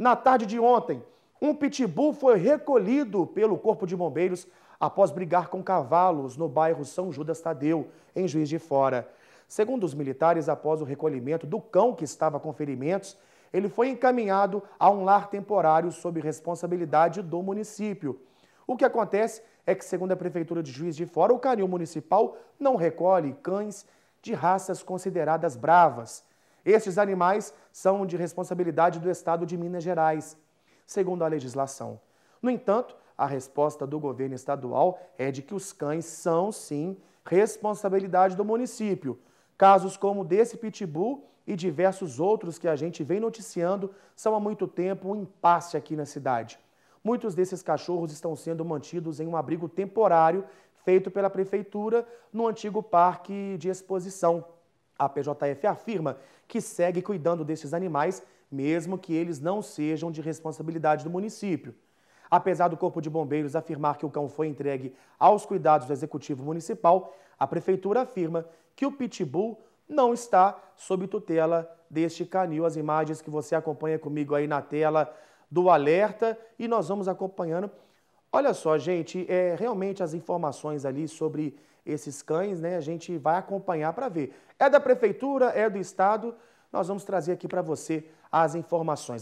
Na tarde de ontem, um pitbull foi recolhido pelo Corpo de Bombeiros após brigar com cavalos no bairro São Judas Tadeu, em Juiz de Fora. Segundo os militares, após o recolhimento do cão que estava com ferimentos, ele foi encaminhado a um lar temporário sob responsabilidade do município. O que acontece é que, segundo a Prefeitura de Juiz de Fora, o Canil Municipal não recolhe cães de raças consideradas bravas. Estes animais são de responsabilidade do Estado de Minas Gerais, segundo a legislação. No entanto, a resposta do governo estadual é de que os cães são, sim, responsabilidade do município. Casos como desse pitbull e diversos outros que a gente vem noticiando são há muito tempo um impasse aqui na cidade. Muitos desses cachorros estão sendo mantidos em um abrigo temporário feito pela prefeitura no antigo parque de exposição. A PJF afirma que segue cuidando desses animais, mesmo que eles não sejam de responsabilidade do município. Apesar do Corpo de Bombeiros afirmar que o cão foi entregue aos cuidados do Executivo Municipal, a Prefeitura afirma que o Pitbull não está sob tutela deste canil. As imagens que você acompanha comigo aí na tela do alerta e nós vamos acompanhando Olha só, gente, é, realmente as informações ali sobre esses cães, né? A gente vai acompanhar para ver. É da prefeitura, é do estado. Nós vamos trazer aqui para você as informações.